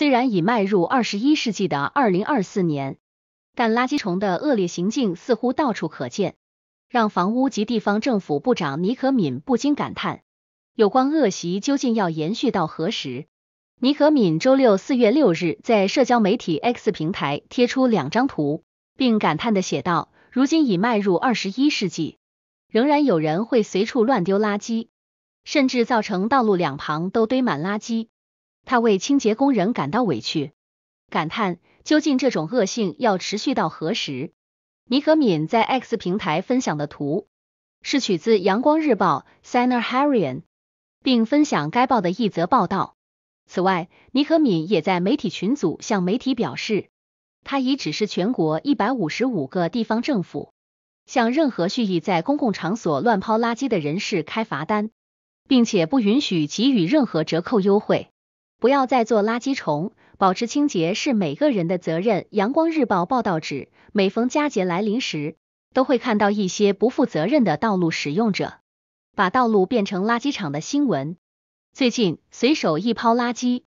虽然已迈入二十一世纪的二零二四年，但垃圾虫的恶劣行径似乎到处可见，让房屋及地方政府部长尼可敏不禁感叹：有关恶习究竟要延续到何时？尼可敏周六四月六日在社交媒体 X 平台贴出两张图，并感叹的写道：如今已迈入二十一世纪，仍然有人会随处乱丢垃圾，甚至造成道路两旁都堆满垃圾。他为清洁工人感到委屈，感叹究竟这种恶性要持续到何时？倪可敏在 X 平台分享的图是取自《阳光日报》（Sinner Harian），并分享该报的一则报道。此外，倪可敏也在媒体群组向媒体表示，他已指示全国一百五十五个地方政府向任何蓄意在公共场所乱抛垃圾的人士开罚单，并且不允许给予任何折扣优惠。不要再做垃圾虫，保持清洁是每个人的责任。阳光日报报道指，每逢佳节来临时，都会看到一些不负责任的道路使用者，把道路变成垃圾场的新闻。最近，随手一抛垃圾，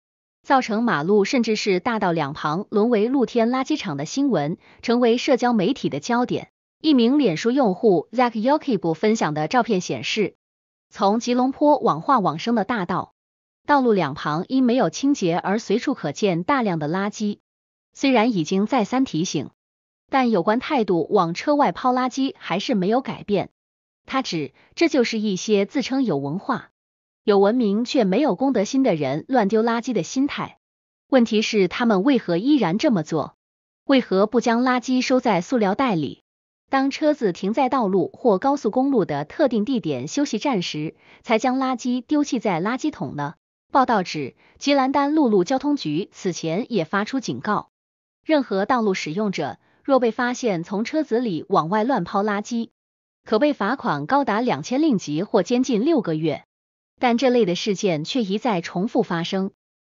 造成马路甚至是大道两旁沦为露天垃圾场的新闻，成为社交媒体的焦点。一名脸书用户 Zach Yoke 分享的照片显示，从吉隆坡往化往生的大道。道路两旁因没有清洁而随处可见大量的垃圾，虽然已经再三提醒，但有关态度往车外抛垃圾还是没有改变。他指这就是一些自称有文化、有文明却没有公德心的人乱丢垃圾的心态。问题是他们为何依然这么做？为何不将垃圾收在塑料袋里？当车子停在道路或高速公路的特定地点休息站时，才将垃圾丢弃在垃圾桶呢？报道指，吉兰丹陆路交通局此前也发出警告，任何道路使用者若被发现从车子里往外乱抛垃圾，可被罚款高达两千令吉或监禁六个月。但这类的事件却一再重复发生，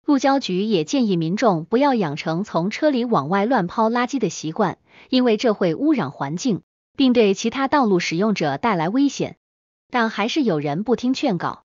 路交局也建议民众不要养成从车里往外乱抛垃圾的习惯，因为这会污染环境，并对其他道路使用者带来危险。但还是有人不听劝告。